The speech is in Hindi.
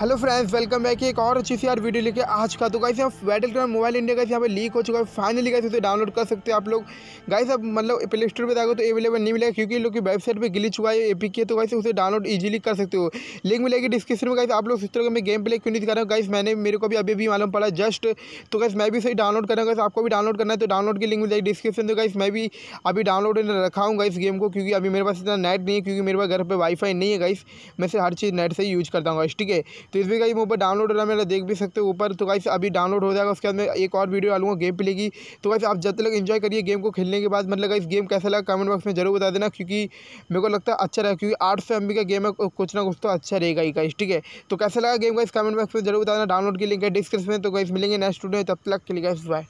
हेलो फ्रेंड्स वेलकम बैक एक और अच्छी सी यार वीडियो लेके आज का तो गाइस यहाँ बैटल ग्राउंड मोबाइल इंडिया का यहाँ पे लीक हो चुका है फाइनली गाइस उसे डाउनलोड कर सकते हो आप लोग गाइस अब मतलब प्ले स्टोर पर जाएगा तो अवेलेबल नहीं मिलेगा क्योंकि लोग की वेबसाइट पे गिली हुआ है एपी की तो वैसे उसे डाउनलोड ईजिली कर सकते हो लिंक मिलेगी डिस्क्रिप्शन में गाइस आप लोग इस तरह मैं गेम प्ले क्यों नहीं दिखा रहा हूँ गाइस मैंने मेरे को भी अभी भी मालूम पड़ा जस्ट तो गाइस मैं भी सही डाउनलोड कर रहा हूँ आपको भी डाउनलोड करना है तो डाउनलोड की लिंक मिल जाएगी डिस्क्रिप्शन तो गाइस मैं भी अभी डाउनलोड रखा हूँ गाइस गेम को क्योंकि अभी मेरे पास इतना नेट नहीं है क्योंकि मेरे पास घर पर वाईफाई नहीं है गाइस मैं से हर चीज़ नेट से ही यूज़ करता हूँ गाइस ठीक है तो इस कहीं गाइस ऊपर डाउनलोड हो रहा है मेरा देख भी सकते हो ऊपर तो गाइस अभी डाउनलोड हो जाएगा उसके बाद मैं एक और वीडियो डालूंगा गेम प्ले की तो गाइस आप जब तक इन्जॉय करिए गेम को खेलने के बाद मतलब इस गेम कैसा लगा कमेंट बॉक्स में जरूर बता देना क्योंकि मेरे को लगता है अच्छा रहेगा क्योंकि आठ सौ एम का गेम है कुछ ना कुछ तो अच्छा रहेगा ही गाइस ठीक है तो कैसा लगा गेम इस कमेंट बॉक्स में जरूर बता देना डाउनलोड की लिंक है डिस्क्रिप्शन में तो गाइस मिलेंगे नेक्स्ट वीडियो तब तक के लिए गाइस बाय